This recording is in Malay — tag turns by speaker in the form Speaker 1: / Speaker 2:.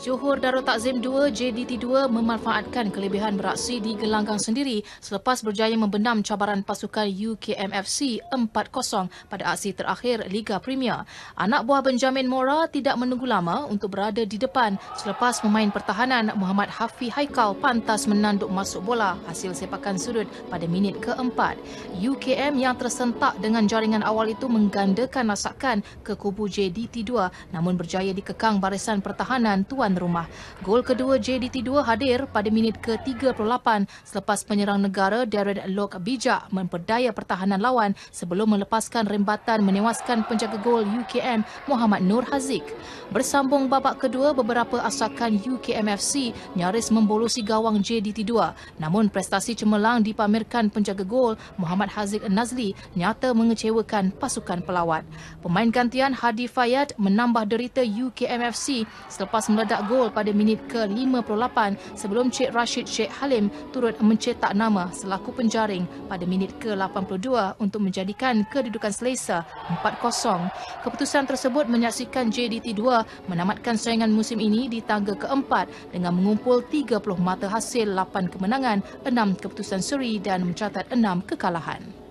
Speaker 1: Johor Darul Takzim 2 JDT2 memanfaatkan kelebihan beraksi di gelanggang sendiri selepas berjaya membenam cabaran pasukan UKMFC 4-0 pada aksi terakhir Liga Premier. Anak buah Benjamin Mora tidak menunggu lama untuk berada di depan selepas pemain pertahanan Muhammad Hafi Haikal pantas menanduk masuk bola hasil sepakan sudut pada minit keempat. UKM yang tersentak dengan jaringan awal itu menggandakan nasakan ke kubu JDT2 namun berjaya dikekang barisan pertahanan Tuan tuan rumah. Gol kedua JDT2 hadir pada minit ke-38 selepas penyerang negara Darren Lok bijak memperdaya pertahanan lawan sebelum melepaskan rembatan menewaskan penjaga gol UKM Muhammad Nur Haziq. Bersambung babak kedua, beberapa asakan UKMFC nyaris membolosi gawang JDT2. Namun prestasi cemerlang dipamerkan penjaga gol Muhammad Haziq Nazli nyata mengecewakan pasukan pelawat. Pemain gantian Hadi Fayyad menambah derita UKMFC selepas meledak mencetak gol pada minit ke-58 sebelum Cik Rashid Sheik Halim turut mencetak nama selaku penjaring pada minit ke-82 untuk menjadikan kedudukan selesa 4-0. Keputusan tersebut menyaksikan JDT2 menamatkan saingan musim ini di tangga keempat dengan mengumpul 30 mata hasil 8 kemenangan, 6 keputusan seri dan mencatat 6 kekalahan.